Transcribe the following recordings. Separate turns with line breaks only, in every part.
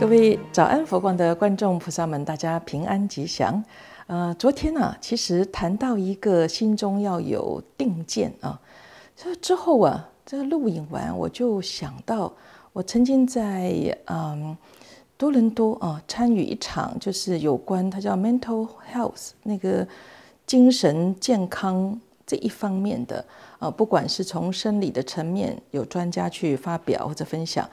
各位早安，佛光的观众菩萨们，大家平安吉祥。呃，昨天呢，其实谈到一个心中要有定见啊，这之后啊，这录影完我就想到，我曾经在嗯多伦多啊参与一场，就是有关它叫 mental health 那个精神健康这一方面的啊，不管是从生理的层面，有专家去发表或者分享。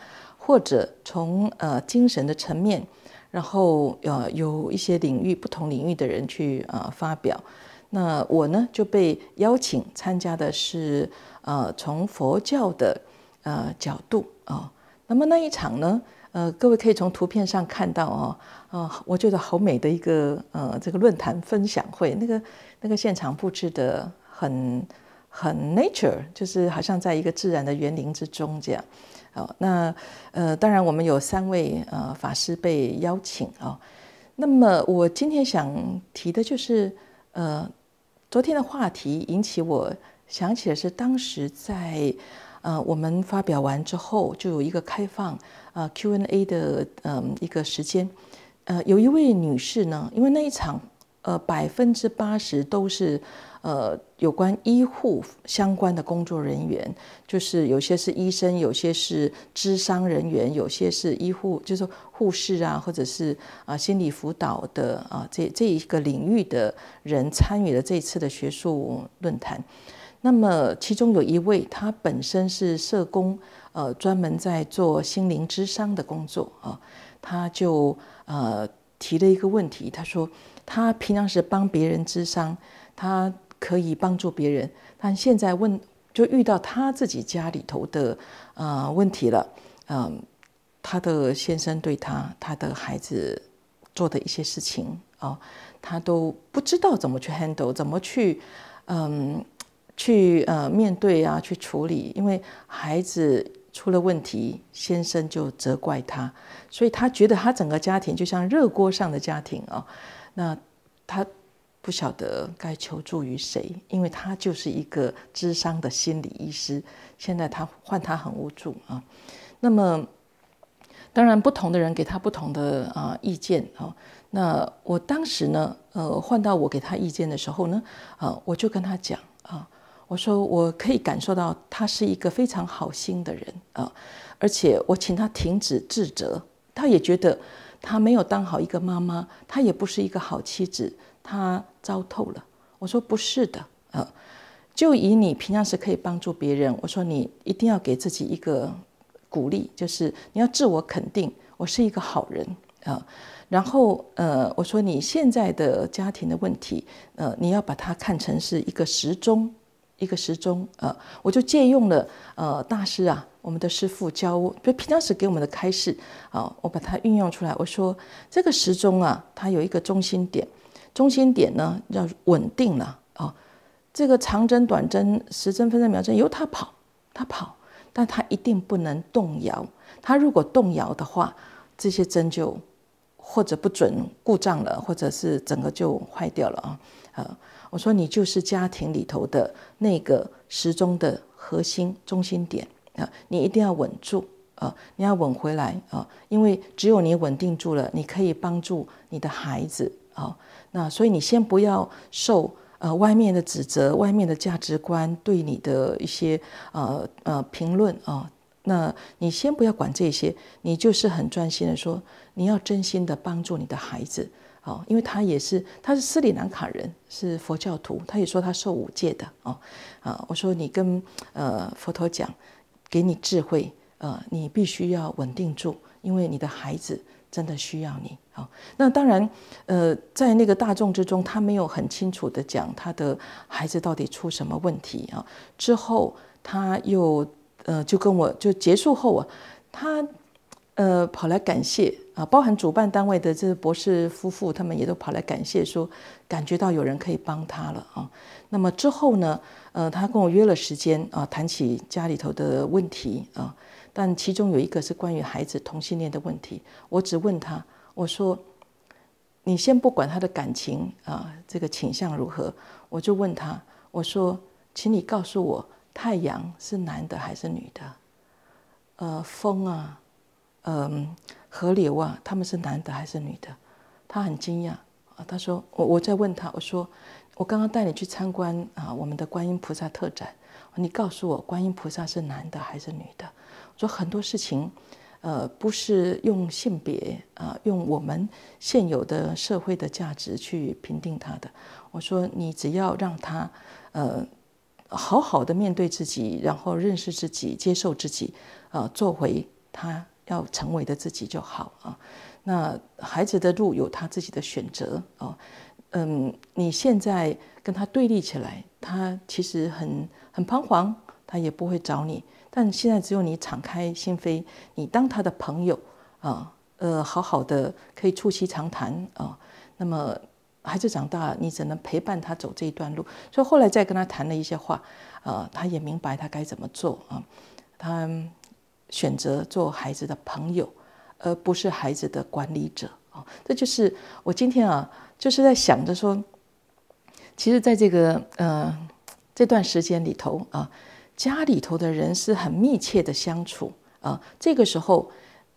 或者从呃精神的层面，然后呃有一些领域不同领域的人去呃发表，那我呢就被邀请参加的是呃从佛教的呃角度啊，那么那一场呢呃各位可以从图片上看到哦，啊，我觉得好美的一个呃这个论坛分享会，那个那个现场布置的很。很 nature，就是好像在一个自然的园林之中这样。好，那呃，当然我们有三位呃法师被邀请啊。那么我今天想提的就是，呃，昨天的话题引起我想起的是，当时在呃我们发表完之后，就有一个开放呃 Q&A 的嗯一个时间。呃，有一位女士呢，因为那一场。呃，百分之八十都是，呃，有关医护相关的工作人员，就是有些是医生，有些是知商人员，有些是医护，就是护士啊，或者是啊心理辅导的啊，这这一个领域的人参与了这次的学术论坛。那么其中有一位，他本身是社工，呃，专门在做心灵之商的工作啊，他就呃。提了一个问题，他说他平常是帮别人治伤，他可以帮助别人，但现在问就遇到他自己家里头的呃问题了，嗯，他的先生对他、他的孩子做的一些事情啊，他都不知道怎么去 handle，怎么去嗯去呃面对啊，去处理，因为孩子。出了问题，先生就责怪他，所以他觉得他整个家庭就像热锅上的家庭啊。那他不晓得该求助于谁，因为他就是一个智商的心理医师，现在他换他很无助啊。那么当然不同的人给他不同的啊意见啊。那我当时呢，呃，换到我给他意见的时候呢，啊，我就跟他讲啊。我说我可以感受到他是一个非常好心的人啊，而且我请他停止自责，他也觉得他没有当好一个妈妈，他也不是一个好妻子，他糟透了。我说不是的啊，就以你平常时可以帮助别人，我说你一定要给自己一个鼓励，就是你要自我肯定，我是一个好人啊。然后呃，我说你现在的家庭的问题，呃，你要把它看成是一个时钟。一个时钟啊，我就借用了呃大师啊，我们的师父教我，就平常时给我们的开示啊，我把它运用出来。我说这个时钟啊，它有一个中心点，中心点呢要稳定了啊。这个长针、短针、时针、分针、秒针由它跑，它跑，但它一定不能动摇。它如果动摇的话，这些针就或者不准、故障了，或者是整个就坏掉了啊，呃。我说，你就是家庭里头的那个时钟的核心中心点啊！你一定要稳住啊！你要稳回来啊！因为只有你稳定住了，你可以帮助你的孩子啊。那所以你先不要受呃外面的指责、外面的价值观对你的一些呃呃评论啊。那你先不要管这些，你就是很专心的说，你要真心的帮助你的孩子。哦，因为他也是，他是斯里兰卡人，是佛教徒，他也说他受五戒的哦，啊，我说你跟呃佛陀讲，给你智慧，呃，你必须要稳定住，因为你的孩子真的需要你。好，那当然，呃，在那个大众之中，他没有很清楚的讲他的孩子到底出什么问题啊。之后他又呃就跟我就结束后啊，他。呃，跑来感谢啊，包含主办单位的这博士夫妇，他们也都跑来感谢，说感觉到有人可以帮他了啊。那么之后呢，呃，他跟我约了时间啊，谈起家里头的问题啊，但其中有一个是关于孩子同性恋的问题。我只问他，我说：“你先不管他的感情啊，这个倾向如何？”我就问他，我说：“请你告诉我，太阳是男的还是女的？”呃，风啊。嗯，河流啊，他们是男的还是女的？他很惊讶啊，他说我我在问他，我说我刚刚带你去参观啊，我们的观音菩萨特展，你告诉我观音菩萨是男的还是女的？我说很多事情，呃，不是用性别啊，用我们现有的社会的价值去评定他的。我说你只要让他呃好好的面对自己，然后认识自己，接受自己，啊，做回他。要成为的自己就好啊。那孩子的路有他自己的选择啊。嗯，你现在跟他对立起来，他其实很很彷徨，他也不会找你。但现在只有你敞开心扉，你当他的朋友啊，呃，好好的可以促膝长谈啊。那么孩子长大，你只能陪伴他走这一段路。所以后来再跟他谈了一些话，啊，他也明白他该怎么做啊，他。选择做孩子的朋友，而不是孩子的管理者啊！这就是我今天啊，就是在想着说，其实在这个呃这段时间里头啊，家里头的人是很密切的相处啊。这个时候，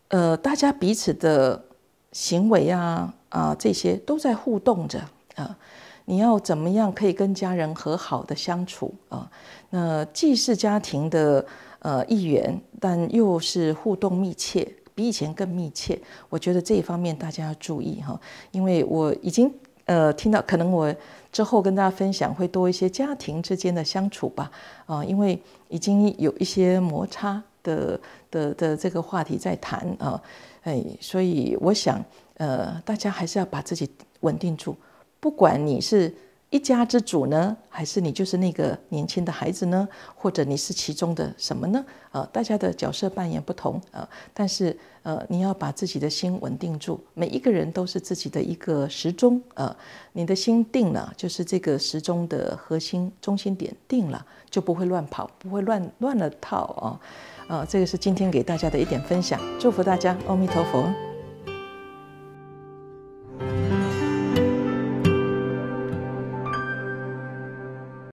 呃，大家彼此的行为啊啊这些都在互动着啊。你要怎么样可以跟家人和好的相处啊？那既是家庭的。呃，议员，但又是互动密切，比以前更密切。我觉得这一方面大家要注意哈，因为我已经呃听到，可能我之后跟大家分享会多一些家庭之间的相处吧，啊，因为已经有一些摩擦的的的这个话题在谈啊，哎，所以我想呃，大家还是要把自己稳定住，不管你是。一家之主呢，还是你就是那个年轻的孩子呢，或者你是其中的什么呢？呃，大家的角色扮演不同呃，但是呃，你要把自己的心稳定住。每一个人都是自己的一个时钟呃，你的心定了，就是这个时钟的核心中心点定了，就不会乱跑，不会乱乱了套啊。呃，这个是今天给大家的一点分享，祝福大家，阿弥陀佛。